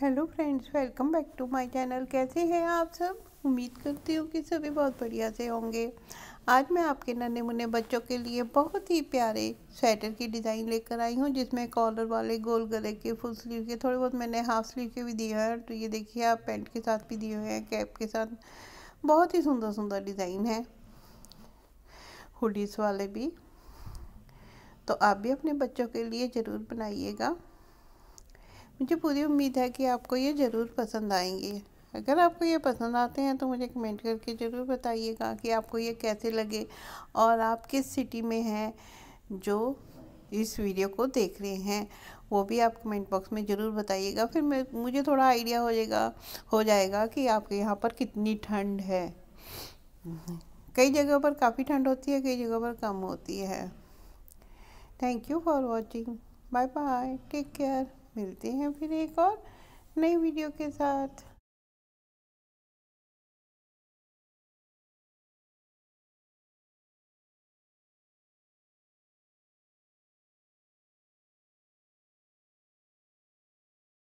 hello friends welcome back to my channel कैसे हैं आप सब उम्मीद करती हूँ कि सभी बहुत बढ़िया से होंगे आज मैं आपके नन्हे मुन्ने बच्चों के लिए बहुत ही प्यारे स्वेटर की डिज़ाइन लेकर आई हूँ जिसमें कॉलर वाले गोल गले के फुल स्लीव के थोड़े बहुत मैंने हाफ स्लीव के भी दिए हैं तो ये देखिए आप पेंट के साथ भी दिए हुए हैं कैप के साथ बहुत ही सुंदर सुंदर डिज़ाइन है हुडीज़ वाले भी तो आप भी अपने बच्चों के लिए ज़रूर बनाइएगा मुझे पूरी उम्मीद है कि आपको ये ज़रूर पसंद आएंगे अगर आपको ये पसंद आते हैं तो मुझे कमेंट करके ज़रूर बताइएगा कि आपको ये कैसे लगे और आप किस सिटी में हैं जो इस वीडियो को देख रहे हैं वो भी आप कमेंट बॉक्स में ज़रूर बताइएगा फिर मैं मुझे थोड़ा आइडिया हो जाएगा हो जाएगा कि आपके यहाँ पर कितनी ठंड है कई जगह पर काफ़ी ठंड होती है कई जगह पर कम होती है thank you for watching bye bye take care मिलते हैं फिर एक और नई वीडियो के साथ